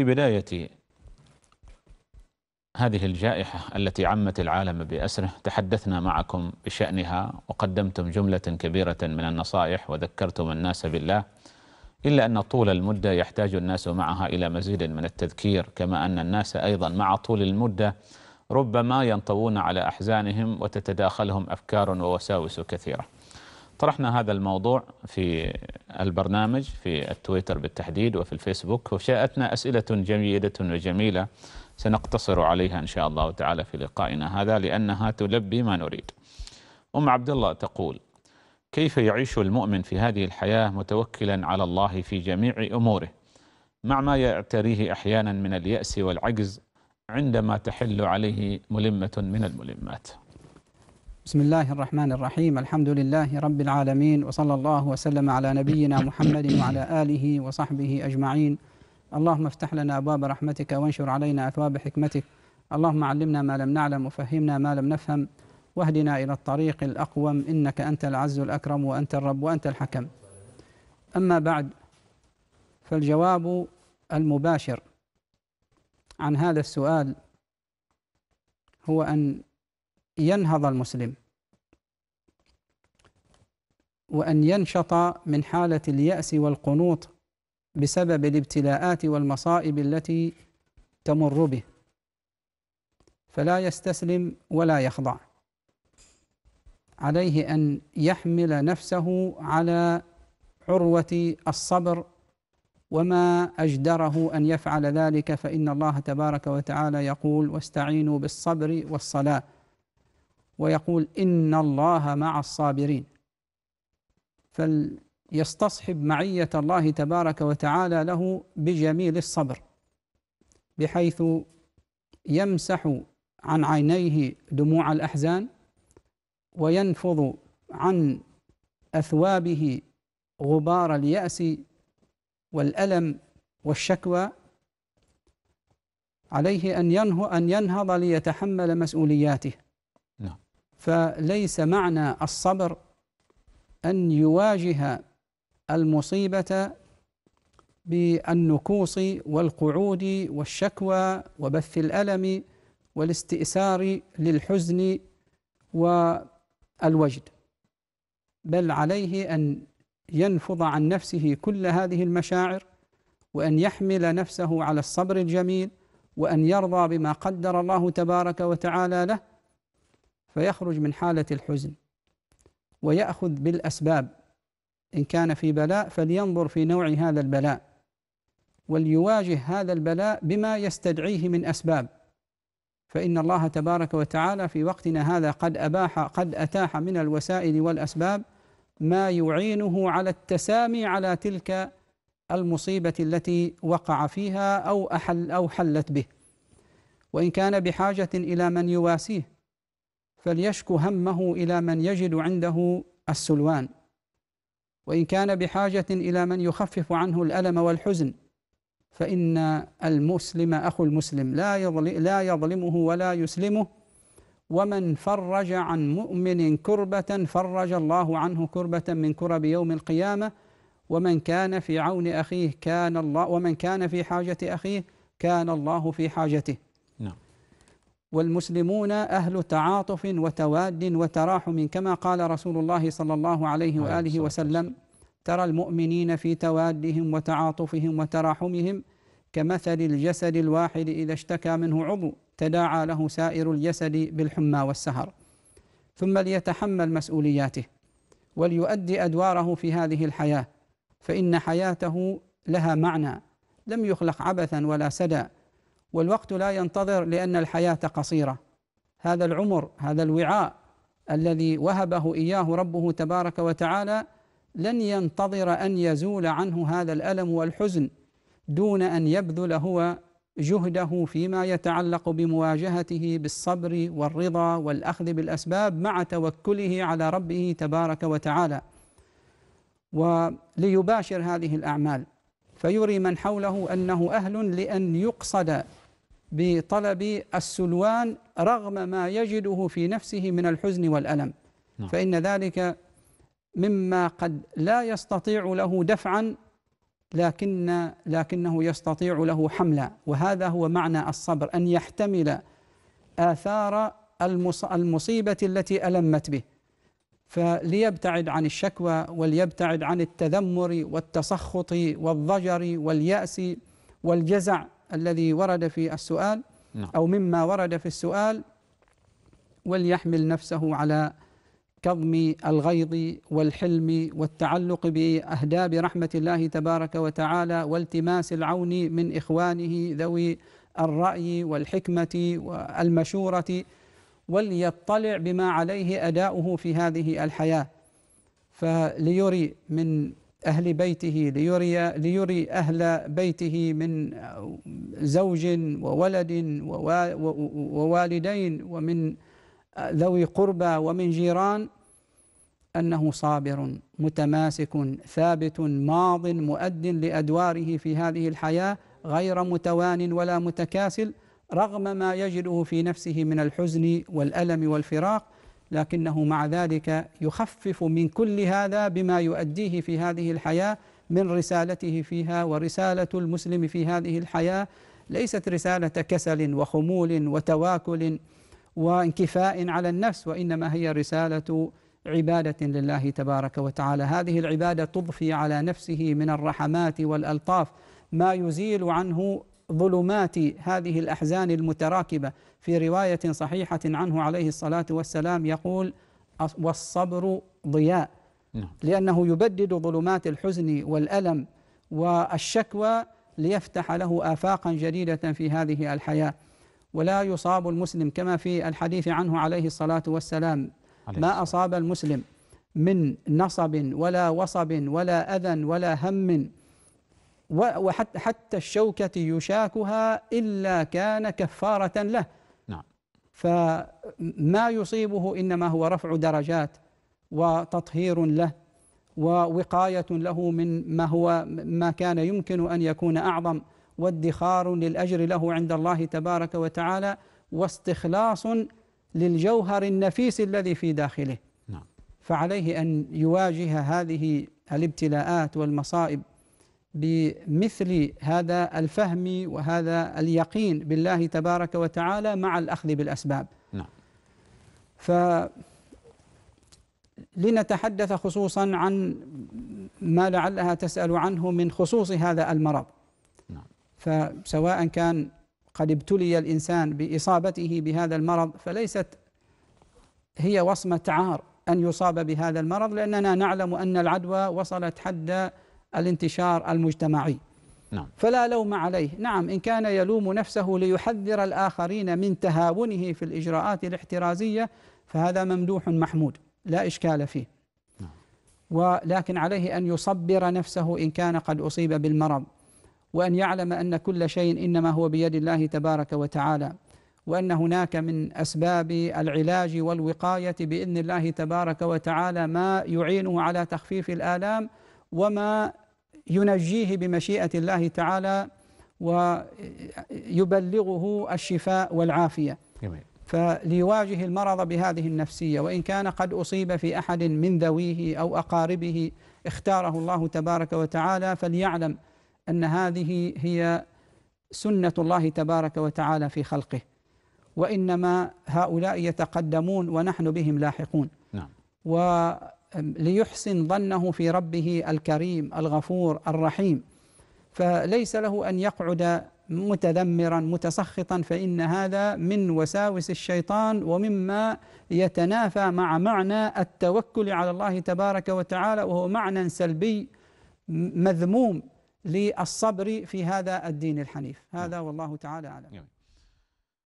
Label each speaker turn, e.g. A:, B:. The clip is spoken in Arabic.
A: في بداية هذه الجائحة التي عمت العالم بأسره تحدثنا معكم بشأنها وقدمتم جملة كبيرة من النصائح وذكرتم الناس بالله إلا أن طول المدة يحتاج الناس معها إلى مزيد من التذكير كما أن الناس أيضا مع طول المدة ربما ينطوون على أحزانهم وتتداخلهم أفكار ووساوس كثيرة طرحنا هذا الموضوع في البرنامج في التويتر بالتحديد وفي الفيسبوك وشاءتنا أسئلة جيدة وجميلة سنقتصر عليها إن شاء الله تعالى في لقائنا هذا لأنها تلبي ما نريد أم عبد الله تقول كيف يعيش المؤمن في هذه الحياة متوكلا على الله في جميع أموره مع ما يعتريه أحيانا من اليأس والعجز عندما تحل عليه ملمة من الملمات بسم الله الرحمن الرحيم الحمد لله رب العالمين وصلى الله وسلم على نبينا محمد وعلى آله وصحبه أجمعين اللهم افتح لنا أبواب رحمتك وانشر علينا أثواب حكمتك اللهم علمنا ما لم نعلم وفهمنا ما لم نفهم واهدنا إلى الطريق الأقوم إنك أنت العز الأكرم وأنت الرب وأنت الحكم أما بعد فالجواب المباشر عن هذا السؤال هو أن ينهض المسلم وأن ينشط من حالة اليأس والقنوط بسبب الابتلاءات والمصائب التي تمر به فلا يستسلم ولا يخضع عليه أن يحمل نفسه على عروة الصبر وما أجدره أن يفعل ذلك فإن الله تبارك وتعالى يقول واستعينوا بالصبر والصلاة ويقول إن الله مع الصابرين فليستصحب معية الله تبارك وتعالى له بجميل الصبر بحيث يمسح عن عينيه دموع الأحزان وينفض عن أثوابه غبار اليأس والألم والشكوى عليه أن ينهض أن ينهض ليتحمل مسؤولياته. نعم. فليس معنى الصبر أن يواجه المصيبة بالنكوص والقعود والشكوى وبث الألم والاستئسار للحزن والوجد بل عليه أن ينفض عن نفسه كل هذه المشاعر وأن يحمل نفسه على الصبر الجميل وأن يرضى بما قدر الله تبارك وتعالى له فيخرج من حالة الحزن ويأخذ بالأسباب إن كان في بلاء فلينظر في نوع هذا البلاء وليواجه هذا البلاء بما يستدعيه من أسباب فإن الله تبارك وتعالى في وقتنا هذا قد أباح قد أتاح من الوسائل والأسباب ما يعينه على التسامي على تلك المصيبة التي وقع فيها أو أحل أو حلت به وإن كان بحاجة إلى من يواسيه فليشكو همه إلى من يجد عنده السلوان وإن كان بحاجة إلى من يخفف عنه الألم والحزن فإن المسلم أخو المسلم لا, لا يظلمه ولا يسلمه ومن فرج عن مؤمن كربة فرج الله عنه كربة من كرب يوم القيامة ومن كان في عون أخيه كان الله ومن كان في حاجة أخيه كان الله في حاجته نعم والمسلمون أهل تعاطف وتواد وتراحم كما قال رسول الله صلى الله عليه وآله وسلم ترى المؤمنين في توادهم وتعاطفهم وتراحمهم كمثل الجسد الواحد إذا اشتكى منه عضو تداعى له سائر الجسد بالحمى والسهر ثم ليتحمل مسؤولياته وليؤدي أدواره في هذه الحياة فإن حياته لها معنى لم يخلق عبثا ولا سدى والوقت لا ينتظر لأن الحياة قصيرة هذا العمر هذا الوعاء الذي وهبه إياه ربه تبارك وتعالى لن ينتظر أن يزول عنه هذا الألم والحزن دون أن يبذل هو جهده فيما يتعلق بمواجهته بالصبر والرضا والأخذ بالأسباب مع توكله على ربه تبارك وتعالى وليباشر هذه الأعمال فيري من حوله أنه أهل لأن يقصد بطلب السلوان رغم ما يجده في نفسه من الحزن والألم نعم. فإن ذلك مما قد لا يستطيع له دفعا لكن لكنه يستطيع له حملا وهذا هو معنى الصبر أن يحتمل آثار المصيبة التي ألمت به فليبتعد عن الشكوى وليبتعد عن التذمر والتسخط والضجر واليأس والجزع الذي ورد في السؤال نعم. أو مما ورد في السؤال وليحمل نفسه على كظم الغيظ والحلم والتعلق بأهداب رحمة الله تبارك وتعالى والتماس العون من إخوانه ذوي الرأي والحكمة والمشورة وليطلع بما عليه أداؤه في هذه الحياة فليري من أهل بيته ليري, ليري أهل بيته من زوج وولد ووالدين ومن ذوي قربى ومن جيران أنه صابر متماسك ثابت ماض مؤد لأدواره في هذه الحياة غير متوان ولا متكاسل رغم ما يجده في نفسه من الحزن والألم والفراق لكنه مع ذلك يخفف من كل هذا بما يؤديه في هذه الحياة من رسالته فيها ورسالة المسلم في هذه الحياة ليست رسالة كسل وخمول وتواكل وانكفاء على النفس وإنما هي رسالة عبادة لله تبارك وتعالى هذه العبادة تضفي على نفسه من الرحمات والألطاف ما يزيل عنه ظلمات هذه الأحزان المتراكبة في رواية صحيحة عنه عليه الصلاة والسلام يقول والصبر ضياء نعم. لأنه يبدد ظلمات الحزن والألم والشكوى ليفتح له آفاقا جديدة في هذه الحياة ولا يصاب المسلم كما في الحديث عنه عليه الصلاة والسلام ما أصاب المسلم من نصب ولا وصب ولا أذى ولا هم وحتى حتى الشوكة يشاكها إلا كان كفارة له نعم فما يصيبه إنما هو رفع درجات وتطهير له ووقاية له من ما هو ما كان يمكن أن يكون أعظم وادخار للأجر له عند الله تبارك وتعالى واستخلاص للجوهر النفيس الذي في داخله نعم. فعليه أن يواجه هذه الابتلاءات والمصائب بمثل هذا الفهم وهذا اليقين بالله تبارك وتعالى مع الأخذ بالأسباب نعم ف لنتحدث خصوصا عن ما لعلها تسأل عنه من خصوص هذا المرض نعم. فسواء كان قد ابتلي الإنسان بإصابته بهذا المرض فليست هي وصمة عار أن يصاب بهذا المرض لأننا نعلم أن العدوى وصلت حد الانتشار المجتمعي نعم. فلا لوم عليه نعم إن كان يلوم نفسه ليحذر الآخرين من تهاونه في الإجراءات الاحترازية فهذا ممدوح محمود لا إشكال فيه نعم. ولكن عليه أن يصبر نفسه إن كان قد أصيب بالمرض وأن يعلم أن كل شيء إنما هو بيد الله تبارك وتعالى وأن هناك من أسباب العلاج والوقاية بإذن الله تبارك وتعالى ما يعينه على تخفيف الآلام وما ينجيه بمشيئة الله تعالى ويبلغه الشفاء والعافية جميل. فليواجه المرض بهذه النفسية وإن كان قد أصيب في أحد من ذويه أو أقاربه اختاره الله تبارك وتعالى فليعلم أن هذه هي سنة الله تبارك وتعالى في خلقه وإنما هؤلاء يتقدمون ونحن بهم لاحقون نعم. ليحسن ظنه في ربه الكريم الغفور الرحيم فليس له أن يقعد متذمرا متسخطا فإن هذا من وساوس الشيطان ومما يتنافى مع معنى التوكل على الله تبارك وتعالى وهو معنى سلبي مذموم للصبر في هذا الدين الحنيف هذا نعم. والله تعالى أعلم